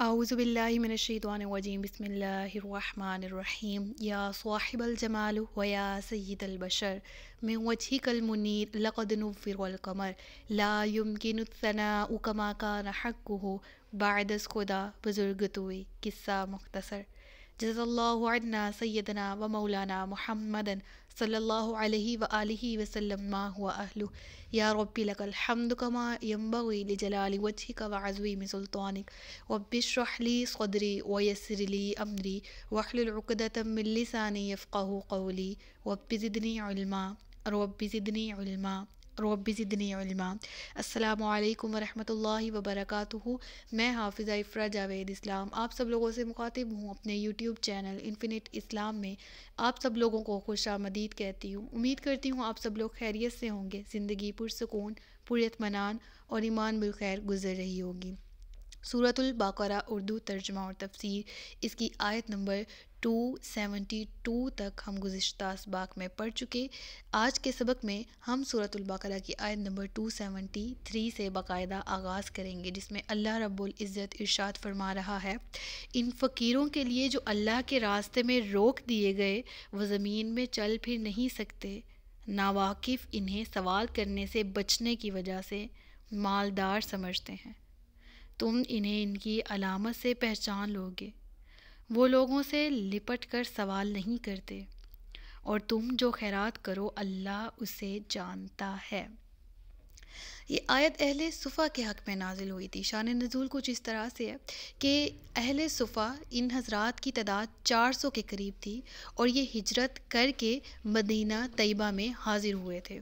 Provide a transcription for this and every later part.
أعوذ بالله من الشيطان الرجيم بسم الله الرحمن الرحيم يا صاحب الجمال ويا سيد البشر من وجهك المنير لقد نفر والقمر لا يمكن الثناء كما كان حقه بعد خدا بزرگتوي قصة مختصر جزا الله عنا سيدنا ومولانا محمدا صلى الله عليه وآله وسلم ما هو أهله يا ربي لك الحمد كما ينبغي لجلال وجهك وعزويم سلطانك رب اشرح لي صدري ويسر لي أمري واحلل عقدة من لساني يفقه قولي رب زدني علما رب زدني علما رب زدنی علما السلام علیکم ورحمۃ اللہ وبرکاتہ میں حافظہ افرا جاوید اسلام آپ سب لوگوں سے مخاطب ہوں اپنے یوٹیوب چینل انفینٹ اسلام میں آپ سب لوگوں کو خوش آمدید کہتی ہوں امید کرتی ہوں آپ سب لوگ خیریت سے ہوں گے زندگی پرسکون پرتمنان اور ایمان بالخیر گزر رہی ہوگی صورت الباقرہ اردو ترجمہ اور تفسیر اس کی آیت نمبر ٹو سیونٹی ٹو تک ہم گزشتہ سباق میں پڑھ چکے آج کے سبق میں ہم صورت البقرہ کی آیت نمبر ٹو سیونٹی تھری سے باقاعدہ آغاز کریں گے جس میں اللہ رب العزت ارشاد فرما رہا ہے ان فقیروں کے لیے جو اللہ کے راستے میں روک دیے گئے وہ زمین میں چل پھر نہیں سکتے ناواقف انہیں سوال کرنے سے بچنے کی وجہ سے مالدار سمجھتے ہیں تم انہیں ان کی علامت سے پہچان لوگے وہ لوگوں سے لپٹ کر سوال نہیں کرتے اور تم جو خیرات کرو اللہ اسے جانتا ہے یہ آیت اہل صفحہ کے حق میں نازل ہوئی تھی شان نزول کچھ اس طرح سے ہے کہ اہل صفحہ ان حضرات کی تعداد چار سو کے قریب تھی اور یہ ہجرت کر کے مدینہ طیبہ میں حاضر ہوئے تھے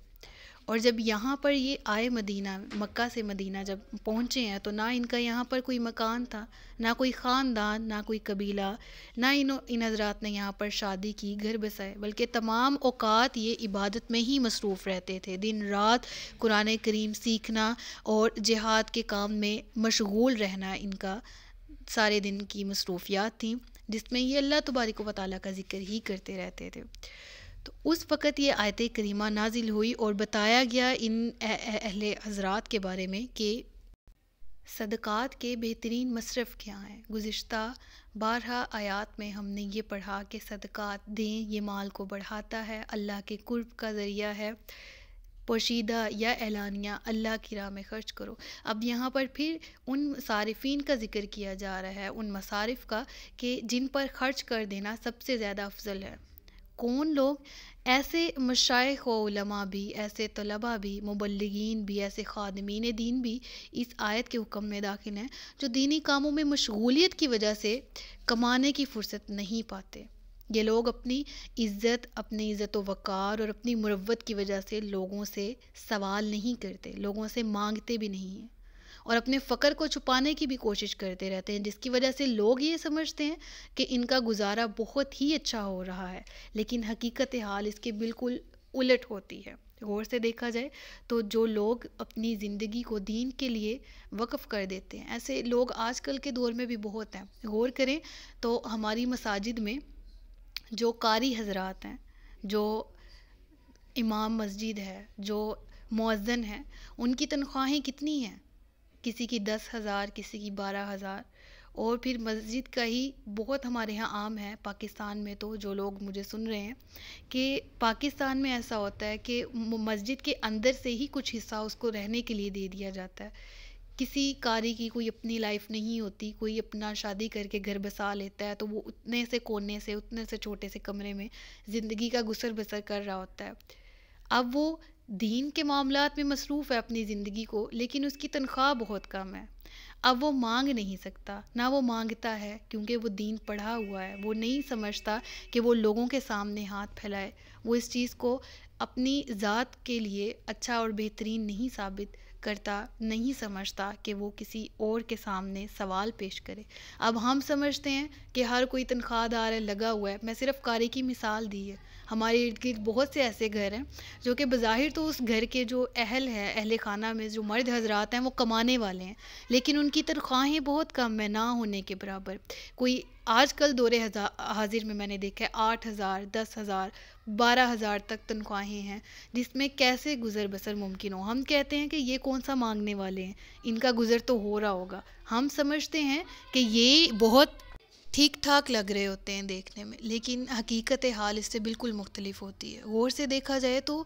اور جب یہاں پر یہ آئے مدینہ مکہ سے مدینہ جب پہنچے ہیں تو نہ ان کا یہاں پر کوئی مکان تھا نہ کوئی خاندان نہ کوئی قبیلہ نہ ان حضرات نے یہاں پر شادی کی گھر بسائے بلکہ تمام اوقات یہ عبادت میں ہی مصروف رہتے تھے دن رات قرآن کریم سیکھنا اور جہاد کے کام میں مشغول رہنا ان کا سارے دن کی مصروفیات تھیں جس میں یہ اللہ تبارک و تعالیٰ کا ذکر ہی کرتے رہتے تھے تو اس وقت یہ آیت کریمہ نازل ہوئی اور بتایا گیا ان اہل حضرات کے بارے میں کہ صدقات کے بہترین مصرف کیا ہیں گزشتہ بارہ آیات میں ہم نے یہ پڑھا کہ صدقات دیں یہ مال کو بڑھاتا ہے اللہ کے قرب کا ذریعہ ہے پوشیدہ یا اعلانیہ اللہ کی راہ میں خرچ کرو اب یہاں پر پھر ان صارفین کا ذکر کیا جا رہا ہے ان مصارف کا کہ جن پر خرچ کر دینا سب سے زیادہ افضل ہے کون لوگ ایسے مشائق و علماء بھی ایسے طلبہ بھی مبلغین بھی ایسے خادمین دین بھی اس آیت کے حکم میں داخل ہیں جو دینی کاموں میں مشغولیت کی وجہ سے کمانے کی فرصت نہیں پاتے یہ لوگ اپنی عزت اپنی عزت و وقار اور اپنی مروت کی وجہ سے لوگوں سے سوال نہیں کرتے لوگوں سے مانگتے بھی نہیں ہیں اور اپنے فقر کو چھپانے کی بھی کوشش کرتے رہتے ہیں جس کی وجہ سے لوگ یہ سمجھتے ہیں کہ ان کا گزارا بہت ہی اچھا ہو رہا ہے لیکن حقیقت حال اس کے بالکل الٹ ہوتی ہے غور سے دیکھا جائے تو جو لوگ اپنی زندگی کو دین کے لیے وقف کر دیتے ہیں ایسے لوگ آج کل کے دور میں بھی بہت ہیں غور کریں تو ہماری مساجد میں جو قاری حضرات ہیں جو امام مسجد ہے جو مؤذن ہیں ان کی تنخواہیں کتنی ہیں کسی کی دس ہزار کسی کی بارہ ہزار اور پھر مسجد کا ہی بہت ہمارے ہاں عام ہے پاکستان میں تو جو لوگ مجھے سن رہے ہیں کہ پاکستان میں ایسا ہوتا ہے کہ مسجد کے اندر سے ہی کچھ حصہ اس کو رہنے کے لیے دے دیا جاتا ہے کسی کاری کی کوئی اپنی لائف نہیں ہوتی کوئی اپنا شادی کر کے گھر بسا لیتا ہے تو وہ اتنے سے کونے سے اتنے سے چھوٹے سے کمرے میں زندگی کا گسر بسر کر رہا ہوتا ہے اب وہ دین کے معاملات میں مصروف ہے اپنی زندگی کو لیکن اس کی تنخواہ بہت کم ہے اب وہ مانگ نہیں سکتا نہ وہ مانگتا ہے کیونکہ وہ دین پڑھا ہوا ہے وہ نہیں سمجھتا کہ وہ لوگوں کے سامنے ہاتھ پھیلائے وہ اس چیز کو اپنی ذات کے لیے اچھا اور بہترین نہیں ثابت کرتا نہیں سمجھتا کہ وہ کسی اور کے سامنے سوال پیش کرے اب ہم سمجھتے ہیں کہ ہر کوئی تنخواہ دار ہے لگا ہوا ہے میں صرف کاری کی مثال دی ہے ہمارے ارد گرد بہت سے ایسے گھر ہیں جو کہ بظاہر تو اس گھر کے جو اہل ہے اہل خانہ میں جو مرد حضرات ہیں وہ کمانے والے ہیں لیکن ان کی تنخواہیں بہت کم ہیں نہ ہونے کے برابر کوئی آج کل دور حاضر میں میں نے دیکھا ہے آٹھ ہزار دس ہزار بارہ ہزار تک تنخواہیں ہیں جس میں کیسے گزر بسر ممکن ہو ہم کہتے ہیں کہ یہ کون سا مانگنے والے ہیں ان کا گزر تو ہو رہا ہوگا ہم سمجھتے ہیں کہ یہ بہت ٹھیک ٹھاک لگ رہے ہوتے ہیں دیکھنے میں لیکن حقیقت حال اس سے بالکل مختلف ہوتی ہے غور سے دیکھا جائے تو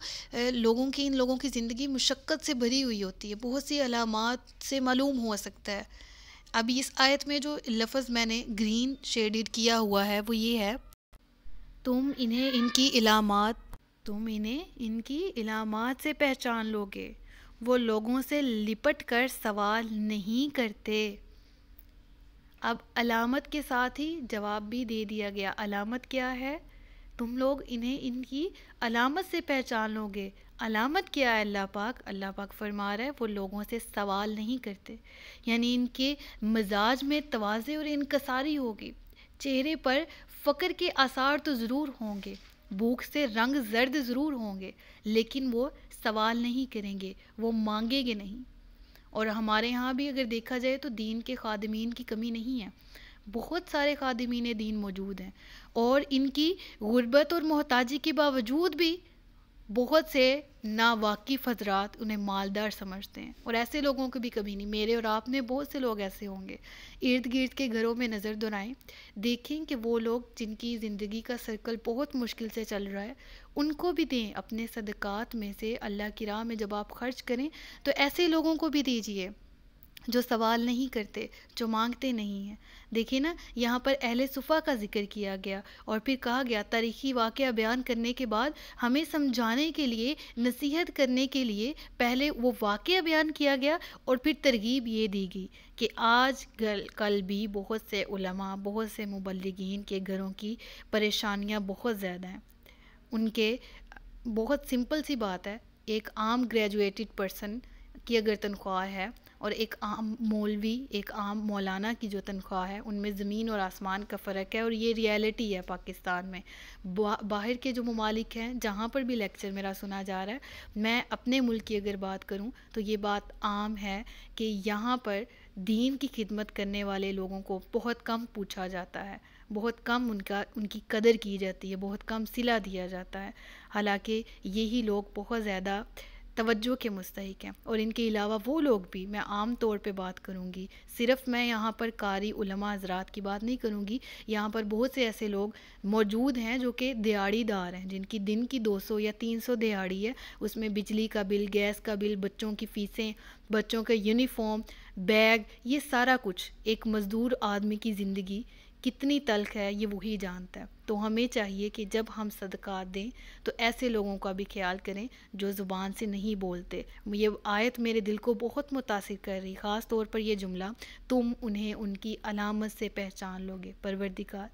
لوگوں کی ان لوگوں کی زندگی مشقت سے بھری ہوئی ہوتی ہے بہت سی علامات سے معلوم ہو سکتا ہے اب اس آیت میں جو لفظ میں نے گرین شیڈڈ کیا ہوا ہے وہ یہ ہے تم انہیں ان کی علامات تم انہیں ان کی علامات سے پہچان لوگے وہ لوگوں سے لپٹ کر سوال نہیں کرتے اب علامت کے ساتھ ہی جواب بھی دے دیا گیا علامت کیا ہے تم لوگ انہیں ان کی علامت سے پہچان لو گے علامت کیا ہے اللہ پاک اللہ پاک فرما رہا ہے وہ لوگوں سے سوال نہیں کرتے یعنی ان کے مزاج میں توازے اور انکساری ہوگی چہرے پر فقر کے آثار تو ضرور ہوں گے بھوک سے رنگ زرد ضرور ہوں گے لیکن وہ سوال نہیں کریں گے وہ مانگیں گے نہیں اور ہمارے ہاں بھی اگر دیکھا جائے تو دین کے خادمین کی کمی نہیں ہے بہت سارے خادمین دین موجود ہیں اور ان کی غربت اور محتاجی کے باوجود بھی بہت سے ناواقف حضرات انہیں مالدار سمجھتے ہیں اور ایسے لوگوں کو بھی کبھی نہیں میرے اور آپ میں بہت سے لوگ ایسے ہوں گے ارد گرد کے گھروں میں نظر دورائیں دیکھیں کہ وہ لوگ جن کی زندگی کا سرکل بہت مشکل سے چل رہا ہے ان کو بھی دیں اپنے صدقات میں سے اللہ کی راہ میں جب آپ خرچ کریں تو ایسے لوگوں کو بھی دیجیے جو سوال نہیں کرتے جو مانگتے نہیں ہیں دیکھیے نا یہاں پر اہل صفحہ کا ذکر کیا گیا اور پھر کہا گیا تاریخی واقعہ بیان کرنے کے بعد ہمیں سمجھانے کے لیے نصیحت کرنے کے لیے پہلے وہ واقعہ بیان کیا گیا اور پھر ترغیب یہ دی گئی کہ آج کل کل بھی بہت سے علماء بہت سے مبلگین کے گھروں کی پریشانیاں بہت زیادہ ہیں ان کے بہت سمپل سی بات ہے ایک عام گریجویٹڈ پرسن کی اگر تنخواہ ہے اور ایک عام مولوی ایک عام مولانا کی جو تنخواہ ہے ان میں زمین اور آسمان کا فرق ہے اور یہ ریالٹی ہے پاکستان میں باہر کے جو ممالک ہیں جہاں پر بھی لیکچر میرا سنا جا رہا ہے میں اپنے ملک کی اگر بات کروں تو یہ بات عام ہے کہ یہاں پر دین کی خدمت کرنے والے لوگوں کو بہت کم پوچھا جاتا ہے بہت کم ان کا ان کی قدر کی جاتی ہے بہت کم صلہ دیا جاتا ہے حالانکہ یہی لوگ بہت زیادہ توجہ کے مستحق ہیں اور ان کے علاوہ وہ لوگ بھی میں عام طور پہ بات کروں گی صرف میں یہاں پر قاری علماء حضرات کی بات نہیں کروں گی یہاں پر بہت سے ایسے لوگ موجود ہیں جو کہ دیاری دار ہیں جن کی دن کی دو سو یا تین سو دیاری ہے اس میں بجلی کا بل گیس کا بل بچوں کی فیسیں بچوں کا یونیفارم بیگ یہ سارا کچھ ایک مزدور آدمی کی زندگی کتنی تلخ ہے یہ وہی جانتا ہے تو ہمیں چاہیے کہ جب ہم صدقات دیں تو ایسے لوگوں کا بھی خیال کریں جو زبان سے نہیں بولتے یہ آیت میرے دل کو بہت متاثر کر رہی خاص طور پر یہ جملہ تم انہیں ان کی علامت سے پہچان لوگے پروردگار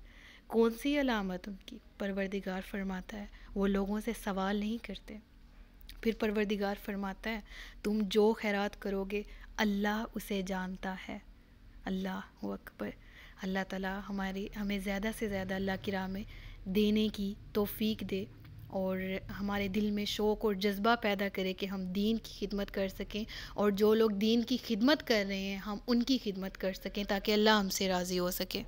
کون سی علامت ان کی پروردگار فرماتا ہے وہ لوگوں سے سوال نہیں کرتے پھر پروردگار فرماتا ہے تم جو خیرات کرو گے اللہ اسے جانتا ہے اللہ اکبر اللہ تعالیٰ ہمارے ہمیں زیادہ سے زیادہ اللہ کی راہ میں دینے کی توفیق دے اور ہمارے دل میں شوق اور جذبہ پیدا کرے کہ ہم دین کی خدمت کر سکیں اور جو لوگ دین کی خدمت کر رہے ہیں ہم ان کی خدمت کر سکیں تاکہ اللہ ہم سے راضی ہو سکے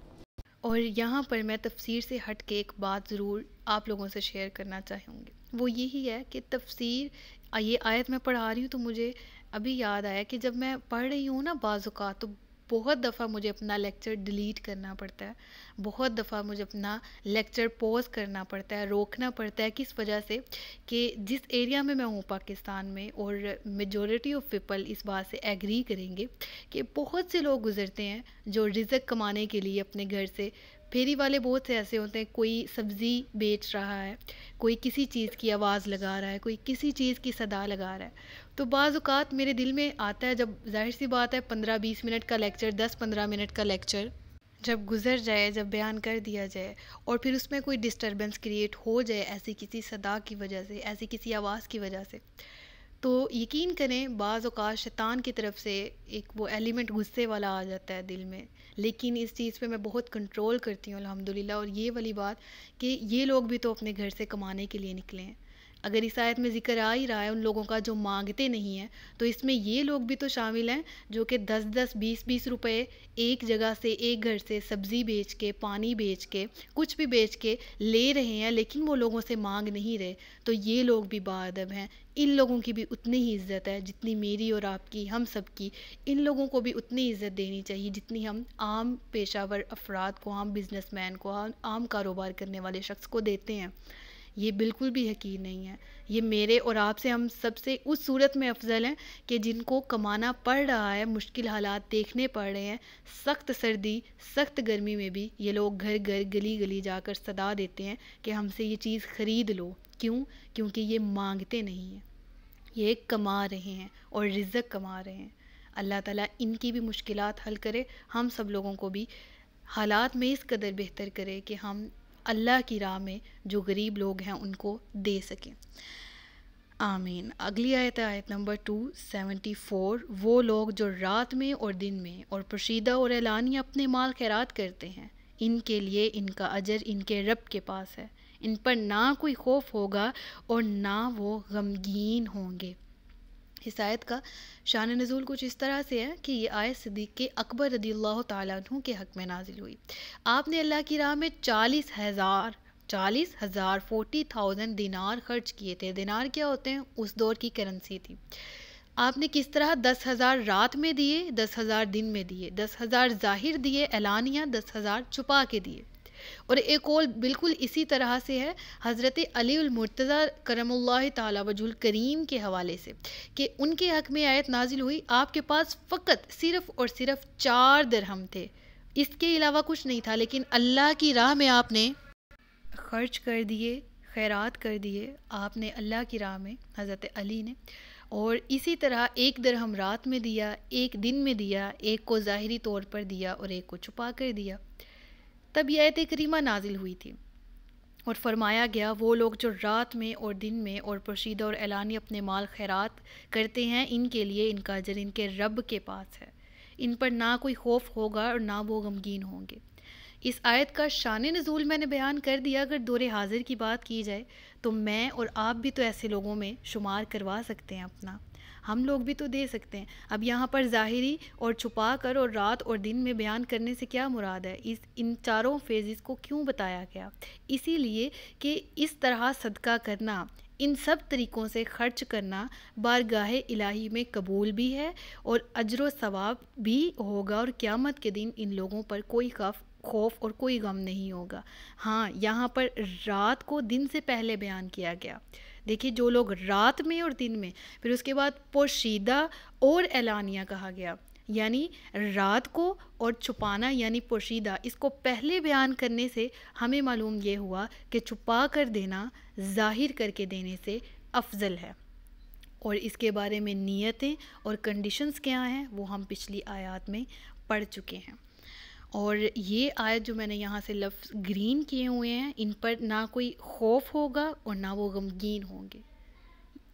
اور یہاں پر میں تفسیر سے ہٹ کے ایک بات ضرور آپ لوگوں سے شیئر کرنا چاہوں گی وہ یہی ہے کہ تفسیر یہ آیت میں پڑھا رہی ہوں تو مجھے ابھی یاد آیا کہ جب میں پڑھ رہی ہوں نا بعض اوقات تو بہت دفعہ مجھے اپنا لیکچر ڈیلیٹ کرنا پڑتا ہے بہت دفعہ مجھے اپنا لیکچر پوز کرنا پڑتا ہے روکنا پڑتا ہے کس وجہ سے کہ جس ایریا میں میں ہوں پاکستان میں اور میجورٹی آف پیپل اس بات سے ایگری کریں گے کہ بہت سے لوگ گزرتے ہیں جو رزق کمانے کے لیے اپنے گھر سے پھیری والے بہت سے ایسے ہوتے ہیں کوئی سبزی بیچ رہا ہے کوئی کسی چیز کی آواز لگا رہا ہے کوئی کسی چیز کی صدا لگا رہا ہے تو بعض اوقات میرے دل میں آتا ہے جب ظاہر سی بات ہے پندرہ بیس منٹ کا لیکچر دس پندرہ منٹ کا لیکچر جب گزر جائے جب بیان کر دیا جائے اور پھر اس میں کوئی ڈسٹربنس کریٹ ہو جائے ایسی کسی صدا کی وجہ سے ایسی کسی آواز کی وجہ سے تو یقین کریں بعض اوقات شیطان کی طرف سے ایک وہ ایلیمنٹ غصے والا آ جاتا ہے دل میں لیکن اس چیز پہ میں بہت کنٹرول کرتی ہوں الحمدللہ اور یہ والی بات کہ یہ لوگ بھی تو اپنے گھر سے کمانے کے لیے نکلیں اگر اس آیت میں ذکر آ ہی رہا ہے ان لوگوں کا جو مانگتے نہیں ہیں تو اس میں یہ لوگ بھی تو شامل ہیں جو کہ دس دس بیس بیس روپے ایک جگہ سے ایک گھر سے سبزی بیچ کے پانی بیچ کے کچھ بھی بیچ کے لے رہے ہیں لیکن وہ لوگوں سے مانگ نہیں رہے تو یہ لوگ بھی با ہیں ان لوگوں کی بھی اتنی ہی عزت ہے جتنی میری اور آپ کی ہم سب کی ان لوگوں کو بھی اتنی عزت دینی چاہیے جتنی ہم عام پیشہ ور افراد کو عام بزنس مین کو عام کاروبار کرنے والے شخص کو دیتے ہیں یہ بالکل بھی یقین نہیں ہے یہ میرے اور آپ سے ہم سب سے اس صورت میں افضل ہیں کہ جن کو کمانا پڑ رہا ہے مشکل حالات دیکھنے پڑ رہے ہیں سخت سردی سخت گرمی میں بھی یہ لوگ گھر گھر گلی گلی جا کر صدا دیتے ہیں کہ ہم سے یہ چیز خرید لو کیوں کیونکہ یہ مانگتے نہیں ہیں یہ کما رہے ہیں اور رزق کما رہے ہیں اللہ تعالیٰ ان کی بھی مشکلات حل کرے ہم سب لوگوں کو بھی حالات میں اس قدر بہتر کرے کہ ہم اللہ کی راہ میں جو غریب لوگ ہیں ان کو دے سکیں آمین اگلی آیت نمبر ٹو سیونٹی فور وہ لوگ جو رات میں اور دن میں اور پرشیدہ اور اعلانی اپنے مال خیرات کرتے ہیں ان کے لیے ان کا اجر ان کے رب کے پاس ہے ان پر نہ کوئی خوف ہوگا اور نہ وہ غمگین ہوں گے حسایت کا شان نزول کچھ اس طرح سے ہے کہ یہ آئے کے اکبر رضی اللہ تعالیٰ عنہ کے حق میں نازل ہوئی آپ نے اللہ کی راہ میں چالیس ہزار چالیس ہزار فورٹی تھاؤزنڈ دینار خرچ کیے تھے دینار کیا ہوتے ہیں اس دور کی کرنسی تھی آپ نے کس طرح دس ہزار رات میں دیے دس ہزار دن میں دیے دس ہزار ظاہر دیے اعلانیہ دس ہزار چھپا کے دیے اور ایک قول بالکل اسی طرح سے ہے حضرت علی المرتضی کرم اللہ تعالیٰ وجہ الکریم کے حوالے سے کہ ان کے حق میں آیت نازل ہوئی آپ کے پاس فقط صرف اور صرف چار درہم تھے اس کے علاوہ کچھ نہیں تھا لیکن اللہ کی راہ میں آپ نے خرچ کر دیے خیرات کر دیے آپ نے اللہ کی راہ میں حضرت علی نے اور اسی طرح ایک درہم رات میں دیا ایک دن میں دیا ایک کو ظاہری طور پر دیا اور ایک کو چھپا کر دیا تب یہ آیت کریمہ نازل ہوئی تھی اور فرمایا گیا وہ لوگ جو رات میں اور دن میں اور پرشیدہ اور اعلانی اپنے مال خیرات کرتے ہیں ان کے لیے ان کا ان کے رب کے پاس ہے ان پر نہ کوئی خوف ہوگا اور نہ وہ غمگین ہوں گے اس آیت کا شان نزول میں نے بیان کر دیا اگر دور حاضر کی بات کی جائے تو میں اور آپ بھی تو ایسے لوگوں میں شمار کروا سکتے ہیں اپنا ہم لوگ بھی تو دے سکتے ہیں اب یہاں پر ظاہری اور چھپا کر اور رات اور دن میں بیان کرنے سے کیا مراد ہے اس ان چاروں فیزز کو کیوں بتایا گیا اسی لیے کہ اس طرح صدقہ کرنا ان سب طریقوں سے خرچ کرنا بارگاہ الہی میں قبول بھی ہے اور اجر و ثواب بھی ہوگا اور قیامت کے دن ان لوگوں پر کوئی خوف خوف اور کوئی غم نہیں ہوگا ہاں یہاں پر رات کو دن سے پہلے بیان کیا گیا دیکھیے جو لوگ رات میں اور دن میں پھر اس کے بعد پوشیدہ اور اعلانیہ کہا گیا یعنی رات کو اور چھپانا یعنی پوشیدہ اس کو پہلے بیان کرنے سے ہمیں معلوم یہ ہوا کہ چھپا کر دینا ظاہر کر کے دینے سے افضل ہے اور اس کے بارے میں نیتیں اور کنڈیشنز کیا ہیں وہ ہم پچھلی آیات میں پڑھ چکے ہیں اور یہ آئے جو میں نے یہاں سے لفظ گرین کیے ہوئے ہیں ان پر نہ کوئی خوف ہوگا اور نہ وہ غمگین ہوں گے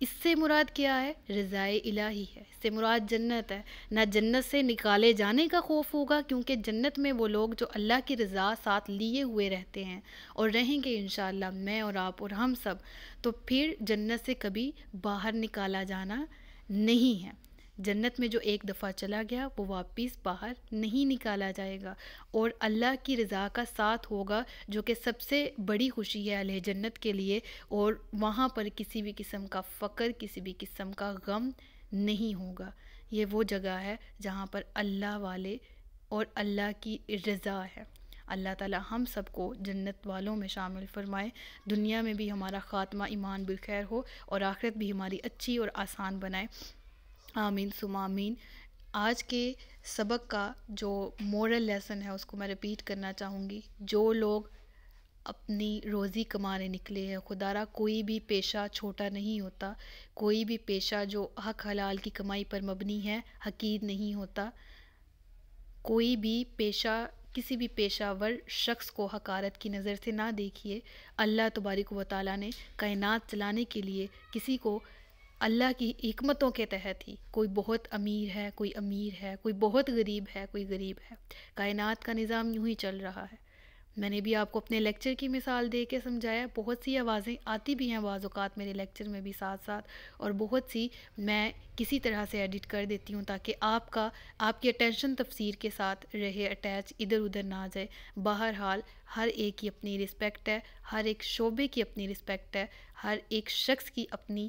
اس سے مراد کیا ہے رضائے الہی ہے اس سے مراد جنت ہے نہ جنت سے نکالے جانے کا خوف ہوگا کیونکہ جنت میں وہ لوگ جو اللہ کی رضا ساتھ لیے ہوئے رہتے ہیں اور رہیں گے انشاءاللہ میں اور آپ اور ہم سب تو پھر جنت سے کبھی باہر نکالا جانا نہیں ہے جنت میں جو ایک دفعہ چلا گیا وہ واپس باہر نہیں نکالا جائے گا اور اللہ کی رضا کا ساتھ ہوگا جو کہ سب سے بڑی خوشی ہے علیہ جنت کے لیے اور وہاں پر کسی بھی قسم کا فقر کسی بھی قسم کا غم نہیں ہوگا یہ وہ جگہ ہے جہاں پر اللہ والے اور اللہ کی رضا ہے اللہ تعالی ہم سب کو جنت والوں میں شامل فرمائے دنیا میں بھی ہمارا خاتمہ ایمان بالخیر ہو اور آخرت بھی ہماری اچھی اور آسان بنائے آمین سم آمین آج کے سبق کا جو مورل لیسن ہے اس کو میں رپیٹ کرنا چاہوں گی جو لوگ اپنی روزی کمانے نکلے ہیں خدا را کوئی بھی پیشہ چھوٹا نہیں ہوتا کوئی بھی پیشہ جو حق حلال کی کمائی پر مبنی ہے حقید نہیں ہوتا کوئی بھی پیشہ کسی بھی پیشہ ور شخص کو حکارت کی نظر سے نہ دیکھیے اللہ تبارک و تعالیٰ نے کائنات چلانے کے لیے کسی کو اللہ کی حکمتوں کے تحت ہی کوئی بہت امیر ہے کوئی امیر ہے کوئی بہت غریب ہے کوئی غریب ہے کائنات کا نظام یوں ہی چل رہا ہے میں نے بھی آپ کو اپنے لیکچر کی مثال دے کے سمجھایا بہت سی آوازیں آتی بھی ہیں بعض اوقات میرے لیکچر میں بھی ساتھ ساتھ اور بہت سی میں کسی طرح سے ایڈٹ کر دیتی ہوں تاکہ آپ کا آپ کی اٹینشن تفسیر کے ساتھ رہے اٹیچ ادھر ادھر نہ جائے بہر حال ہر ایک کی اپنی رسپیکٹ ہے ہر ایک شعبے کی اپنی رسپیکٹ ہے ہر ایک شخص کی اپنی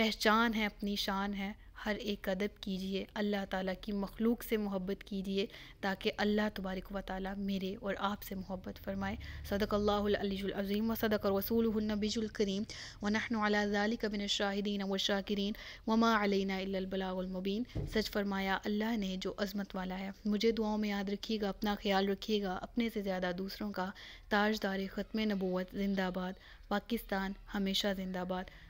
پہچان ہے اپنی شان ہے ہر ایک ادب کیجئے اللہ تعالیٰ کی مخلوق سے محبت کیجئے تاکہ اللہ تبارک و تعالیٰ میرے اور آپ سے محبت فرمائے صدق اللہ العلی العظیم و صدق الرسول النبی الکریم ونحن بن الشاہدین و شاہ کرین علینا علین البلاغ المبین سچ فرمایا اللہ نے جو عظمت والا ہے مجھے دعاؤں میں یاد رکھیے گا اپنا خیال رکھیے گا اپنے سے زیادہ دوسروں کا تاج ختم نبوت زندہ باد پاکستان ہمیشہ زندہ باد